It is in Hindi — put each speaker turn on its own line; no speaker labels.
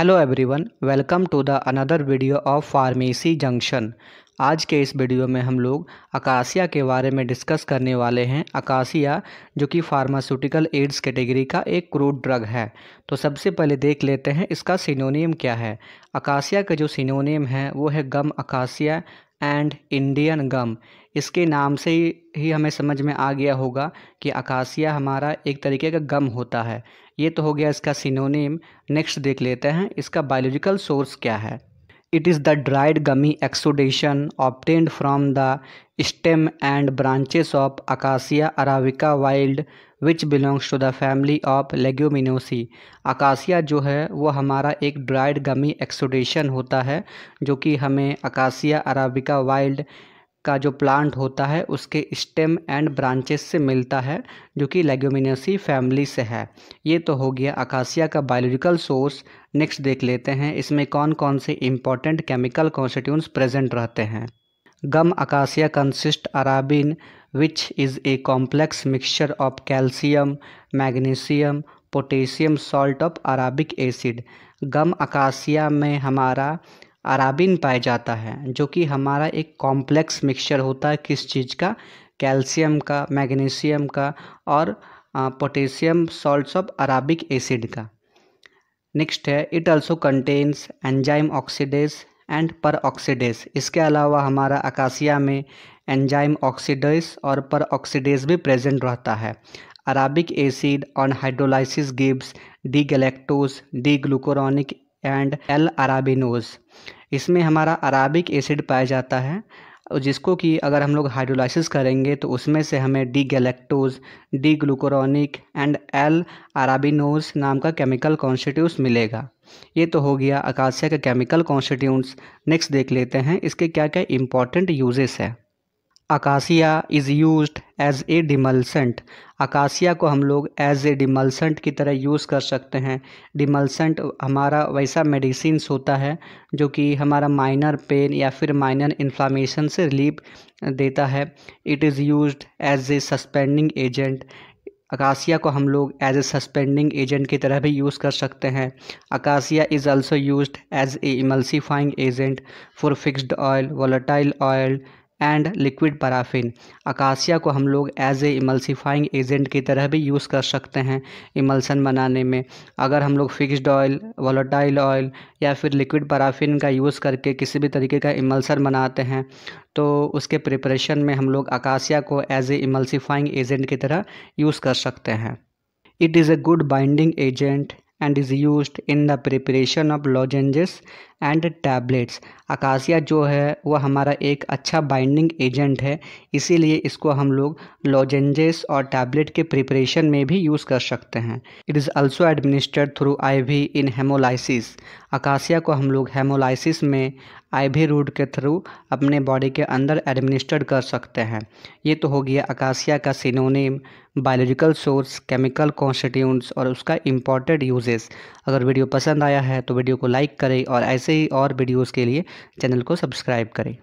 hello everyone welcome to the another video of pharmacy junction आज के इस वीडियो में हम लोग अकासिया के बारे में डिस्कस करने वाले हैं अकासिया जो कि फार्मास्यूटिकल एड्स कैटेगरी का एक क्रूड ड्रग है तो सबसे पहले देख लेते हैं इसका सिनोनियम क्या है अकासिया का जो सिनोनियम है वो है gum acacia and Indian gum इसके नाम से ही हमें समझ में आ गया होगा कि अकाशिया हमारा एक तरीके का गम होता है ये तो हो गया इसका सिनोनिम नेक्स्ट देख लेते हैं इसका बायोलॉजिकल सोर्स क्या है it is the dried gummy exudation obtained from the stem and branches of Acacia arabica Willd which belongs to the family of Leguminosae acacia जो है वो हमारा एक ड्राइड गमी एक्सोडेशन होता है जो कि हमें अकाशिया अरविका वाइल्ड का जो प्लांट होता है उसके स्टेम एंड ब्रांचेस से मिलता है जो कि लेग्यूमिनसी फैमिली से है ये तो हो गया अकाशिया का बायोलॉजिकल सोर्स नेक्स्ट देख लेते हैं इसमें कौन कौन से इम्पॉर्टेंट केमिकल कॉन्स्टिट्यूंट्स प्रेजेंट रहते हैं gum acacia consist arabin which is a complex mixture of calcium magnesium potassium salt of arabic acid gum acacia में हमारा अराबिन पाया जाता है जो कि हमारा एक कॉम्प्लेक्स मिक्सचर होता है किस चीज़ का कैल्शियम का मैग्नीशियम का और potassium salts of arabic acid का नेक्स्ट है it also contains enzyme oxidase and peroxidase इसके अलावा हमारा अकासिया में एंजाइम ऑक्सीडेस और पर ऑक्सीडेस भी प्रेजेंट रहता है arabic acid on hydrolysis gives D galactose D glucuronic and L arabinose इसमें हमारा अराबिक एसिड पाया जाता है जिसको कि अगर हम लोग हाइड्रोलाइसिस करेंगे तो उसमें से हमें D galactose D glucuronic and L arabinose नाम का केमिकल कॉन्स्टिट्यूस मिलेगा ये तो हो गया अकाशिया के केमिकल कॉन्स्टिट्यूंट्स नेक्स्ट देख लेते हैं इसके क्या क्या इंपॉर्टेंट यूजेस है acacia is use as a demulcent acacia को हम लोग एज ए डिमल्सेंट की तरह यूज़ कर सकते हैं डिमल्सेंट हमारा वैसा मेडिसिन होता है जो कि हमारा माइनर पेन या फिर माइनर इन्फ्लामेशन से रिलीफ देता है it is use as a suspending agent acacia को हम लोग एज ए सस्पेंडिंग एजेंट की तरह भी यूज़ कर सकते हैं acacia is also use as a emulsifying agent for fixed oil volatile oil and liquid paraffin acacia को हम लोग एज ए इमल्सिफ़ाइंग एजेंट की तरह भी यूज़ कर सकते हैं इमल्सन बनाने में अगर हम लोग फिक्स्ड ऑयल वोलेटाइल ऑयल या फिर लिक्विड पराफिन का यूज़ करके किसी भी तरीके का इमल्सन बनाते हैं तो उसके प्रिपरेशन में हम लोग अकाशिया को एज ए इमल्सिफाइंग एजेंट की तरह यूज़ कर सकते हैं it is a good binding agent and is use in the preparation of lozenges and tablets acacia जो है वह हमारा एक अच्छा बाइंडिंग एजेंट है इसीलिए इसको हम लोग लॉजेंजेस और टैबलेट के प्रिपरेशन में भी यूज़ कर सकते हैं it is also administered through IV in haemolysis acacia को हम लोग हेमोलाइसिस में आईवी रूट के थ्रू अपने बॉडी के अंदर एडमिनिस्टर्ड कर सकते हैं ये तो हो गया अकासिया का synonym biological source chemical constituents और उसका इम्पॉर्टेड यूजेस अगर वीडियो पसंद आया है तो वीडियो को लाइक करें और ऐसे ऐसे ही और वीडियोज़ के लिए चैनल को सब्सक्राइब करें